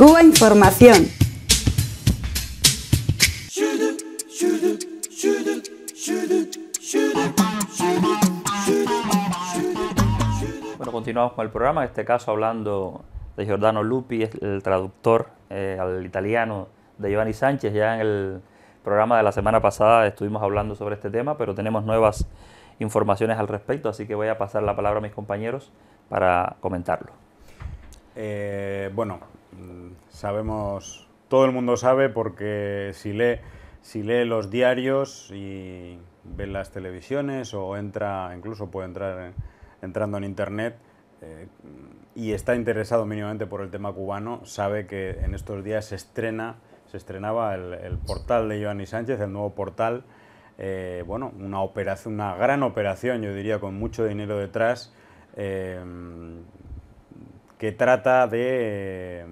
Cuba Información. Bueno, continuamos con el programa, en este caso hablando de Giordano Lupi, el traductor eh, al italiano de Giovanni Sánchez. Ya en el programa de la semana pasada estuvimos hablando sobre este tema, pero tenemos nuevas informaciones al respecto, así que voy a pasar la palabra a mis compañeros para comentarlo. Eh, bueno, sabemos, todo el mundo sabe porque si lee, si lee los diarios y ve las televisiones o entra, incluso puede entrar eh, entrando en internet eh, y está interesado mínimamente por el tema cubano, sabe que en estos días se estrena, se estrenaba el, portal de Giovanni Sánchez, el nuevo portal, eh, bueno, una operación, una gran operación, yo diría, con mucho dinero detrás. que trata de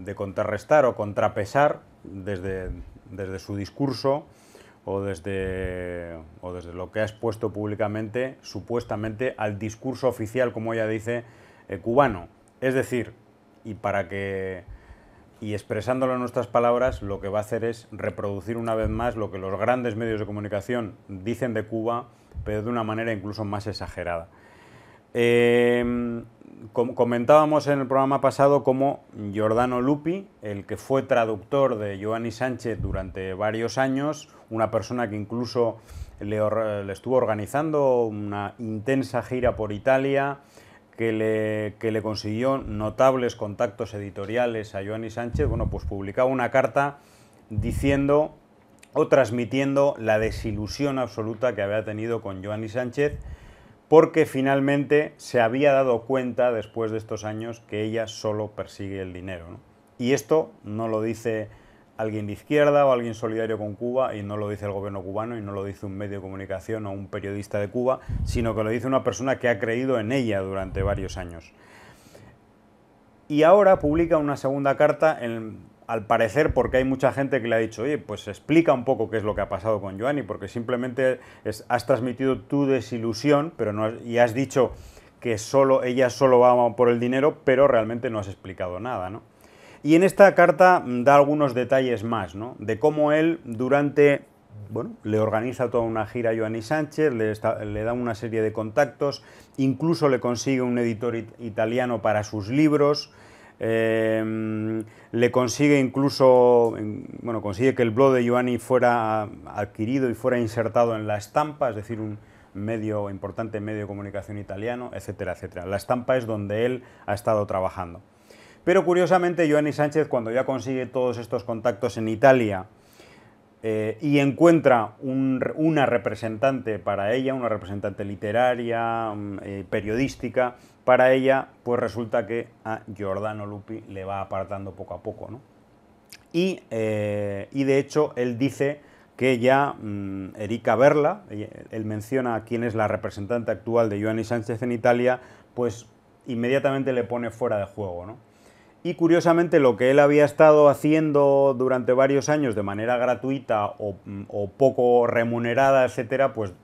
de contrarrestar o contrapesar desde, su discurso o desde, o desde lo que ha expuesto públicamente, supuestamente, al discurso oficial, como ella dice, eh, cubano. Es decir, y para que y expresándolo en nuestras palabras, lo que va a hacer es reproducir una vez más lo que los grandes medios de comunicación dicen de Cuba, pero de una manera incluso más exagerada. Em, comentábamos en el programa pasado como Giordano Lupi, el que fue traductor de Giovanni Sánchez durante varios años, una persona que incluso le, estuvo organizando una intensa gira por Italia, que le, consiguió notables contactos editoriales a Giovanni Sánchez, bueno, pues publicaba una carta diciendo o transmitiendo la desilusión absoluta que había tenido con Giovanni Sánchez porque finalmente se había dado cuenta después de estos años que ella solo persigue el dinero. Y esto no lo dice alguien de izquierda o alguien solidario con Cuba, y no lo dice el gobierno cubano, y no lo dice un medio de comunicación o un periodista de Cuba, sino que lo dice una persona que ha creído en ella durante varios años. Y ahora publica una segunda carta en, al parecer porque hay mucha gente que le ha dicho, oye, pues explica un poco qué es lo que ha pasado con Joanny, porque simplemente has transmitido tu desilusión pero no y has dicho que solo ella solo va por el dinero, pero realmente no has explicado nada, Y en esta carta mm, da algunos detalles más, ¿no? De cómo él durante, bueno, le organiza toda una gira a Joanny Sánchez, le, da una serie de contactos, incluso le consigue un editor italiano para sus libros, Em, le consigue incluso, bueno, consigue que el blog de Giovanni fuera adquirido y fuera insertado en la estampa, es decir, un medio importante medio de comunicación italiano, etcétera, etcétera. La estampa es donde él ha estado trabajando. Pero curiosamente, Giovanni Sánchez, cuando ya consigue todos estos contactos en Italia, eh, y encuentra una representante para ella, una representante literaria, mm, eh, periodística, para ella, pues resulta que a Giordano Lupi le va apartando poco a poco. ¿no? Y, eh, de hecho él dice que ya mm, Erika Berla, él menciona a quién es la representante actual de Giovanni Sánchez en Italia, pues inmediatamente le pone fuera de juego. ¿no? Y curiosamente lo que él había estado haciendo durante varios años de manera gratuita o, mm, poco remunerada, etcétera, pues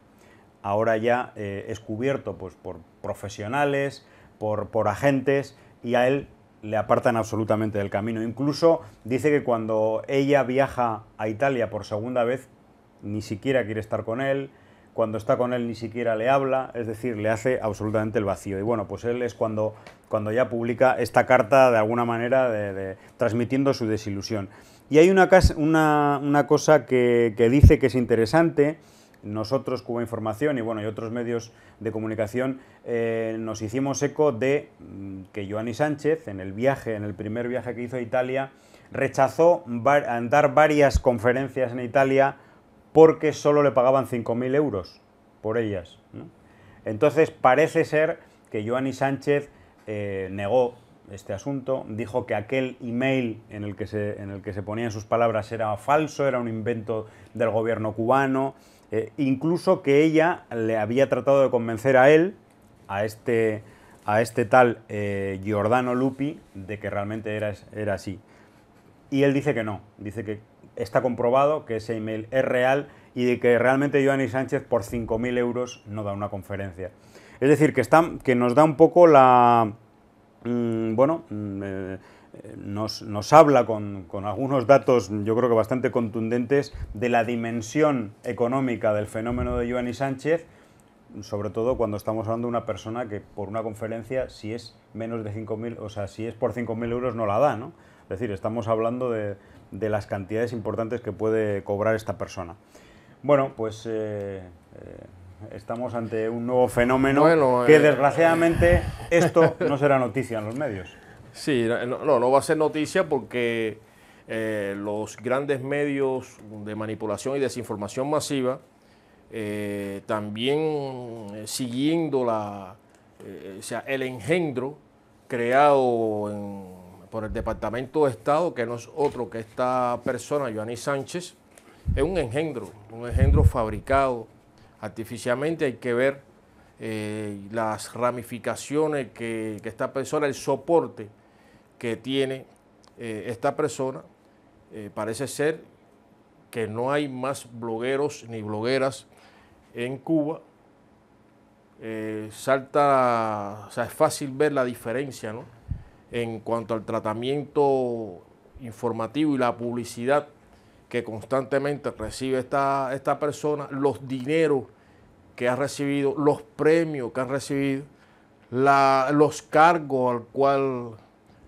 ahora ya eh, es cubierto pues, por profesionales, por agentes, y a él le apartan absolutamente del camino. Incluso dice que cuando ella viaja a Italia por segunda vez, ni siquiera quiere estar con él, cuando está con él ni siquiera le habla, es decir, le hace absolutamente el vacío. Y bueno, pues él es cuando, cuando ya publica esta carta de alguna manera de, transmitiendo su desilusión. Y hay una, cosa que, dice que es interesante. Nosotros, Cuba Información y bueno, y otros medios de comunicación, eh, nos hicimos eco de mm, que Joanny Sánchez, en el viaje, en el primer viaje que hizo a Italia, rechazó dar varias conferencias en Italia porque solo le pagaban 5.000 euros por ellas. Entonces parece ser que Joanny Sánchez eh, negó este asunto, dijo que aquel email en el que se, en el que se ponían sus palabras era falso, era un invento del gobierno cubano, eh, incluso que ella le había tratado de convencer a él, a este, a este tal eh, Giordano Lupi, de que realmente era, era así. Y él dice que no, dice que está comprobado que ese email es real y de que realmente Joanny Sánchez por 5.000 euros no da una conferencia. Es decir, que, está, que nos da un poco la... Mm, bueno, mm, eh, nos, habla con, algunos datos, yo creo que bastante contundentes, de la dimensión económica del fenómeno de Joanny Sánchez, sobre todo cuando estamos hablando de una persona que por una conferencia, si es menos de 5.000, o sea, si es por 5.000 euros no la da, ¿no? Es decir, estamos hablando de, de las cantidades importantes que puede cobrar esta persona. Bueno, pues eh, eh, estamos ante un nuevo fenómeno que eh, desgraciadamente esto no será noticia en los medios. Sí, no, no va a ser noticia porque los grandes medios de manipulación y desinformación masiva, también siguiendo la, o sea, el engendro creado en por el Departamento de Estado, que no es otro que esta persona, Joanny Sánchez, es un engendro, un engendro fabricado artificialmente. Hay que ver eh, las ramificaciones que, esta persona, el soporte que tiene eh, esta persona. Eh, parece ser que no hay más blogueros ni blogueras en Cuba. salta, o sea, es fácil ver la diferencia, ¿no? en cuanto al tratamiento informativo y la publicidad que constantemente recibe esta, esta persona, los dineros que ha recibido, los premios que ha recibido, los cargos al cual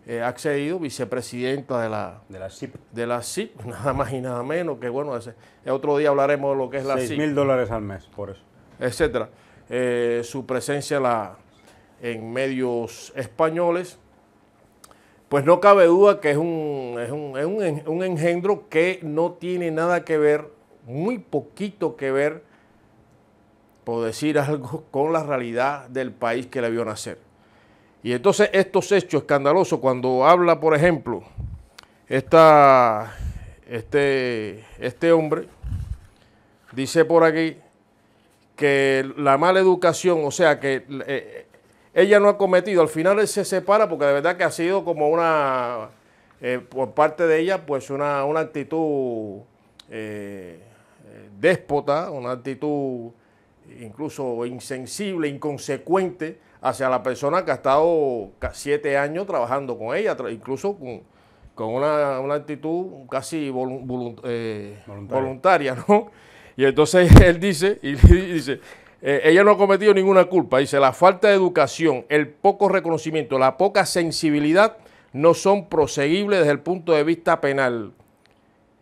eh, ha accedido, vicepresidenta de la, de la CIP. nada más y nada menos, que bueno, ese, otro día hablaremos de lo que es la 6 mil dólares al mes, por eso. Etcétera. Eh, su presencia en medios españoles pues no cabe duda que es un, engendro que no tiene nada que ver, muy poquito que ver, por decir algo, con la realidad del país que le vio nacer. Y entonces estos hechos escandalosos, cuando habla, por ejemplo, esta, este, este hombre, dice por aquí que la mala educación, o sea, que eh, ella no ha cometido. Al final él se separa porque de verdad que ha sido como una, eh, por parte de ella, pues una, actitud eh, déspota, una actitud incluso insensible, inconsecuente hacia la persona que ha estado siete años trabajando con ella, incluso con, con una, actitud casi eh, voluntaria. voluntaria, ¿no? Y entonces él dice, y dice, eh, ella no ha cometido ninguna culpa. Dice, la falta de educación, el poco reconocimiento, la poca sensibilidad no son proseguibles desde el punto de vista penal,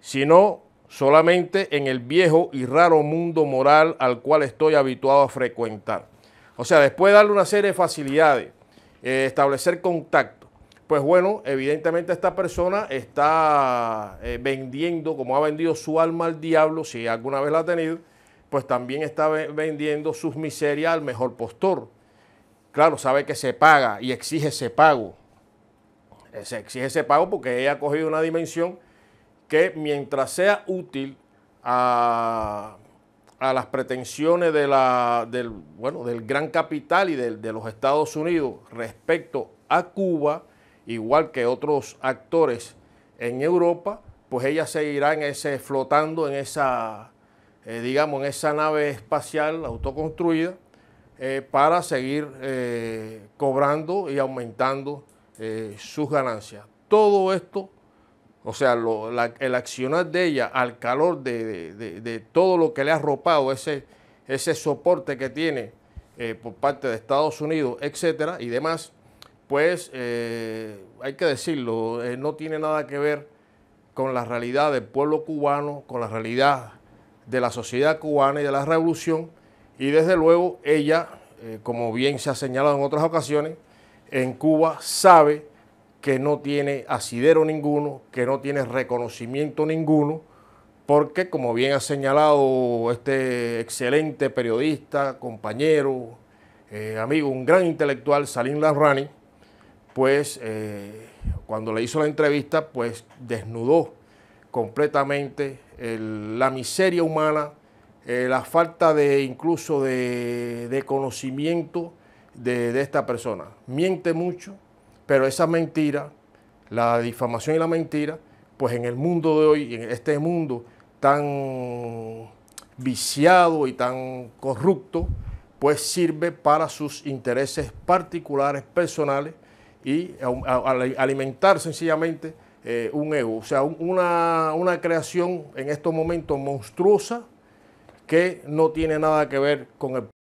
sino solamente en el viejo y raro mundo moral al cual estoy habituado a frecuentar. O sea, después de darle una serie de facilidades, eh, establecer contacto, pues bueno, evidentemente esta persona está eh, vendiendo, como ha vendido su alma al diablo, si alguna vez la ha tenido, pues también está vendiendo sus miserias al mejor postor. Claro, sabe que se paga y exige ese pago. Eh, se exige ese pago porque ella ha cogido una dimensión que mientras sea útil a, las pretensiones de la, del, bueno, del gran capital y de, de los Estados Unidos respecto a Cuba, igual que otros actores en Europa, pues ella seguirá ese, flotando en esa eh, digamos, en esa nave espacial autoconstruida eh, para seguir eh, cobrando y aumentando sus ganancias. Todo esto, o sea, el accionar de ella al calor de, todo lo que le ha arropado, ese, ese soporte que tiene por parte de Estados Unidos, etcétera, y demás, pues hay que decirlo, no tiene nada que ver con la realidad del pueblo cubano, con la realidad de la sociedad cubana y de la revolución y desde luego ella, eh, como bien se ha señalado en otras ocasiones, en Cuba sabe que no tiene asidero ninguno, que no tiene reconocimiento ninguno, porque como bien ha señalado este excelente periodista, compañero, eh, amigo, un gran intelectual, Salim Larrani, pues eh, cuando le hizo la entrevista, pues desnudó completamente la miseria humana, eh, la falta de incluso de, conocimiento de, esta persona. Miente mucho, pero esa mentira, la difamación y la mentira, pues en el mundo de hoy, en este mundo tan viciado y tan corrupto, pues sirve para sus intereses particulares, personales y alimentar sencillamente eh, un ego, o sea, una, una creación en estos momentos monstruosa que no tiene nada que ver con el